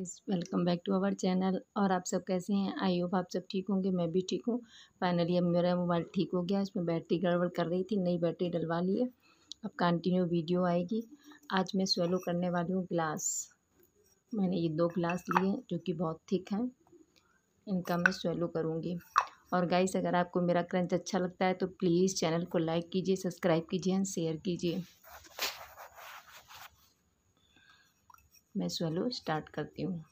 guys welcome back to our channel और आप सब कैसे हैं आई होप आप सब ठीक होंगे मैं भी ठीक हूँ फाइनली अब मेरा मोबाइल ठीक हो गया इसमें बैटरी गड़बड़ कर रही थी नई बैटरी डलवा ली है अब कंटिन्यू वीडियो आएगी आज मैं स्वेलो करने वाली हूँ ग्लास मैंने ये दो ग्लास लिए जो कि बहुत थिक हैं इनका मैं स्वेलो करूँगी और गाइस अगर आपको मेरा क्रंच अच्छा लगता है तो प्लीज़ चैनल को लाइक कीजिए सब्सक्राइब कीजिए एंड शेयर कीजिए मैं स्वेलो स्टार्ट करती हूँ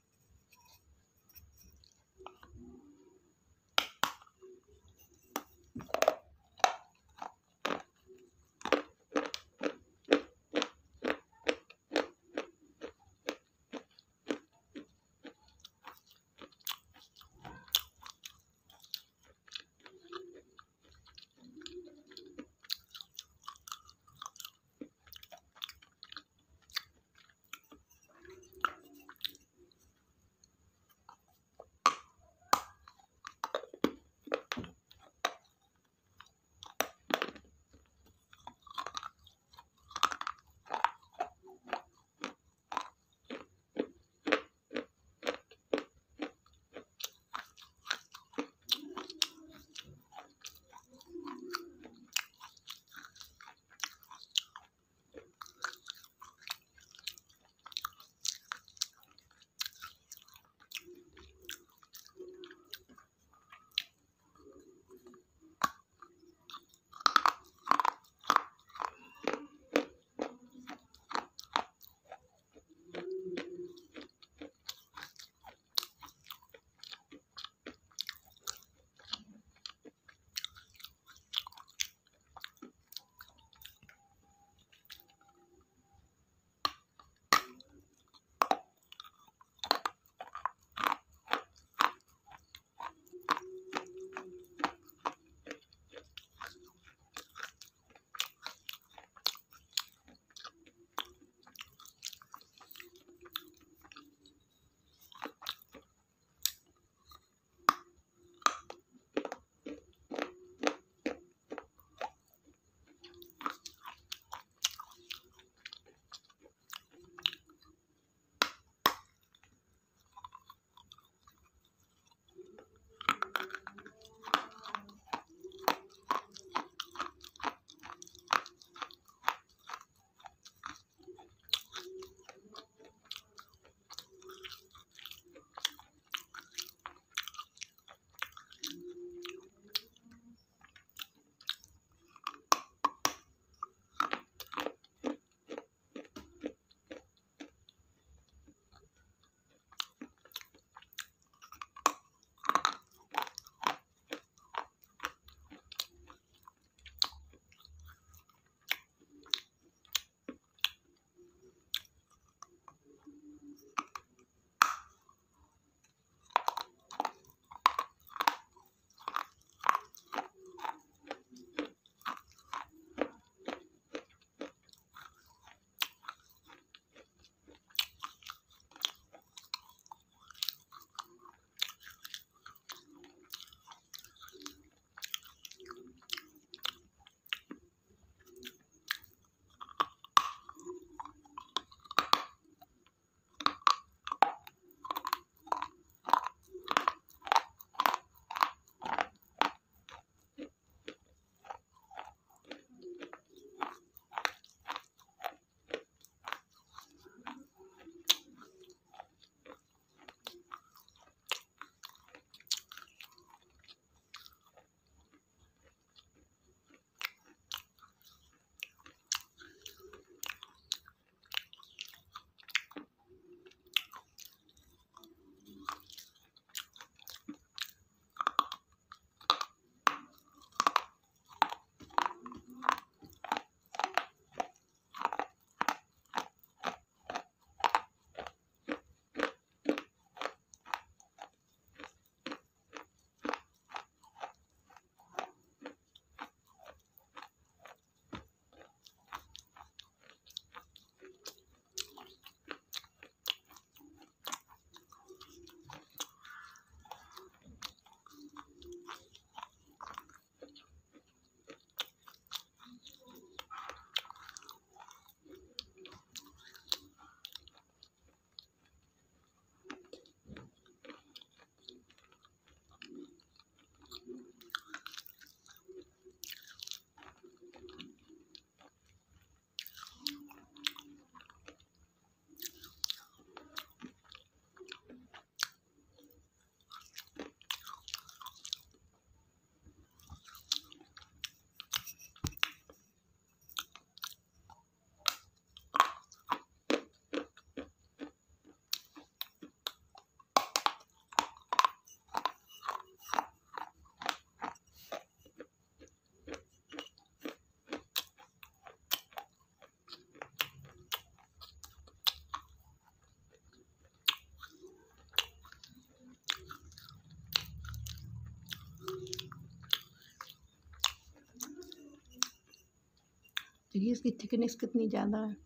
देखिए इसकी थिकनेस कितनी ज़्यादा है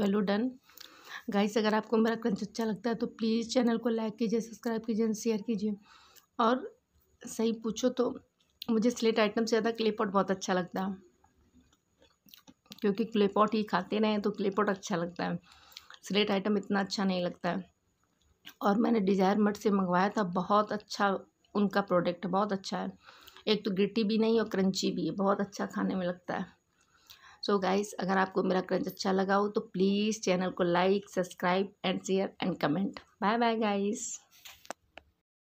वेलो डन गाइस अगर आपको मेरा कंच अच्छा लगता है तो प्लीज़ चैनल को लाइक कीजिए सब्सक्राइब कीजिए शेयर कीजिए और सही पूछो तो मुझे स्लेट आइटम से ज़्यादा क्लेपॉट बहुत अच्छा लगता है क्योंकि क्लेपॉट ही खाते रहें तो क्लेपॉट अच्छा लगता है स्लेट आइटम इतना अच्छा नहीं लगता है और मैंने डिज़ायर मट से मंगवाया था बहुत अच्छा उनका प्रोडक्ट बहुत अच्छा है एक तो गिट्टी भी नहीं और क्रंची भी है बहुत अच्छा खाने में लगता है सो so गाइस अगर आपको मेरा क्रंच अच्छा लगा हो तो प्लीज़ चैनल को like subscribe and share and comment bye bye guys